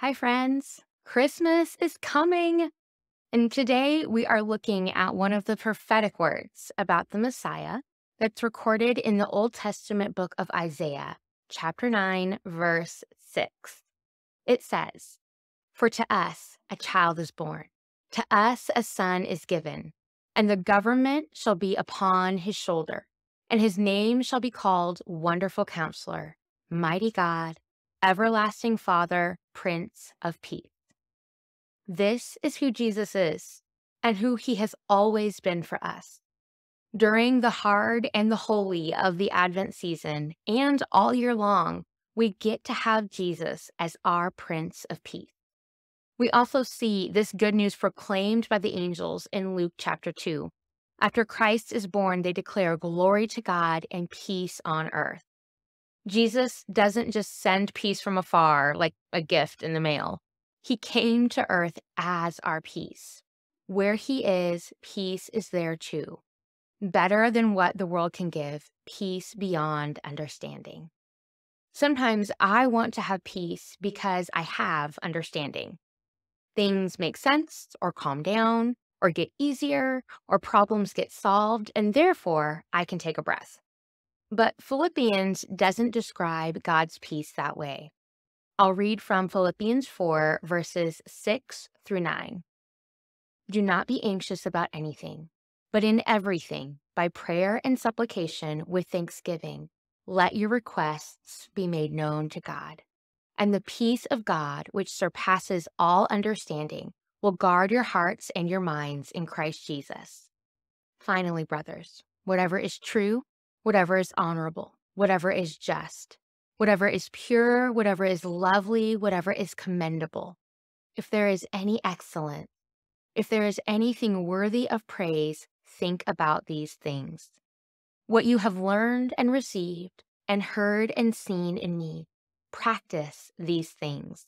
Hi, friends. Christmas is coming. And today we are looking at one of the prophetic words about the Messiah that's recorded in the Old Testament book of Isaiah, chapter 9, verse 6. It says, For to us a child is born, to us a son is given, and the government shall be upon his shoulder, and his name shall be called Wonderful Counselor, Mighty God everlasting Father, Prince of Peace. This is who Jesus is and who he has always been for us. During the hard and the holy of the Advent season and all year long, we get to have Jesus as our Prince of Peace. We also see this good news proclaimed by the angels in Luke chapter 2. After Christ is born, they declare glory to God and peace on earth. Jesus doesn't just send peace from afar like a gift in the mail. He came to earth as our peace. Where he is, peace is there too. Better than what the world can give, peace beyond understanding. Sometimes I want to have peace because I have understanding. Things make sense or calm down or get easier or problems get solved, and therefore I can take a breath. But Philippians doesn't describe God's peace that way. I'll read from Philippians 4, verses 6 through 9. Do not be anxious about anything, but in everything, by prayer and supplication with thanksgiving, let your requests be made known to God. And the peace of God, which surpasses all understanding, will guard your hearts and your minds in Christ Jesus. Finally, brothers, whatever is true, whatever is honorable, whatever is just, whatever is pure, whatever is lovely, whatever is commendable. If there is any excellence, if there is anything worthy of praise, think about these things. What you have learned and received, and heard and seen in me, practice these things,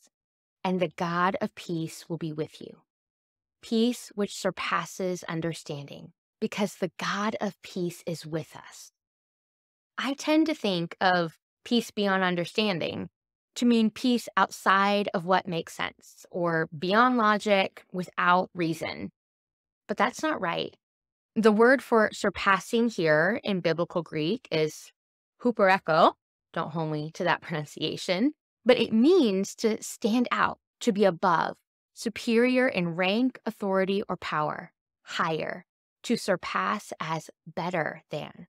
and the God of peace will be with you. Peace which surpasses understanding, because the God of peace is with us. I tend to think of peace beyond understanding to mean peace outside of what makes sense or beyond logic without reason. But that's not right. The word for surpassing here in biblical Greek is hupereko. Don't hold me to that pronunciation, but it means to stand out, to be above, superior in rank, authority, or power, higher, to surpass as better than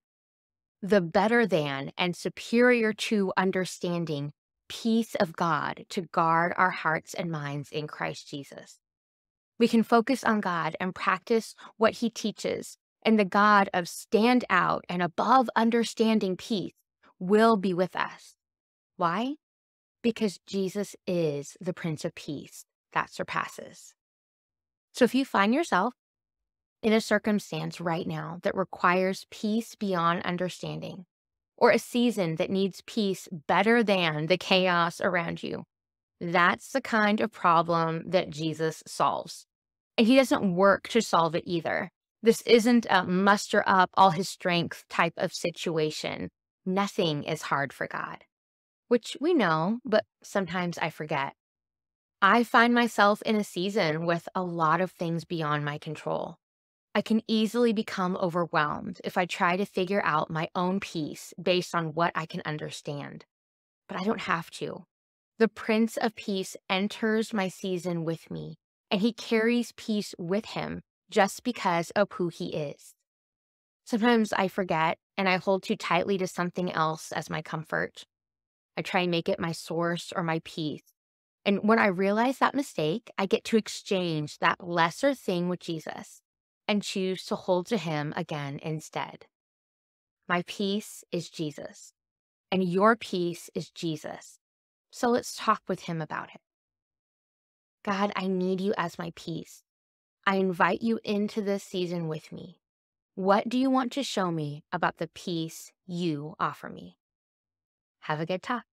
the better than and superior to understanding peace of God to guard our hearts and minds in Christ Jesus. We can focus on God and practice what he teaches, and the God of stand out and above understanding peace will be with us. Why? Because Jesus is the Prince of Peace that surpasses. So if you find yourself in a circumstance right now that requires peace beyond understanding, or a season that needs peace better than the chaos around you. That's the kind of problem that Jesus solves. And he doesn't work to solve it either. This isn't a muster up all his strength type of situation. Nothing is hard for God, which we know, but sometimes I forget. I find myself in a season with a lot of things beyond my control. I can easily become overwhelmed if I try to figure out my own peace based on what I can understand. But I don't have to. The Prince of Peace enters my season with me, and he carries peace with him just because of who he is. Sometimes I forget and I hold too tightly to something else as my comfort. I try and make it my source or my peace. And when I realize that mistake, I get to exchange that lesser thing with Jesus and choose to hold to Him again instead. My peace is Jesus, and your peace is Jesus. So let's talk with Him about it. God, I need you as my peace. I invite you into this season with me. What do you want to show me about the peace you offer me? Have a good talk.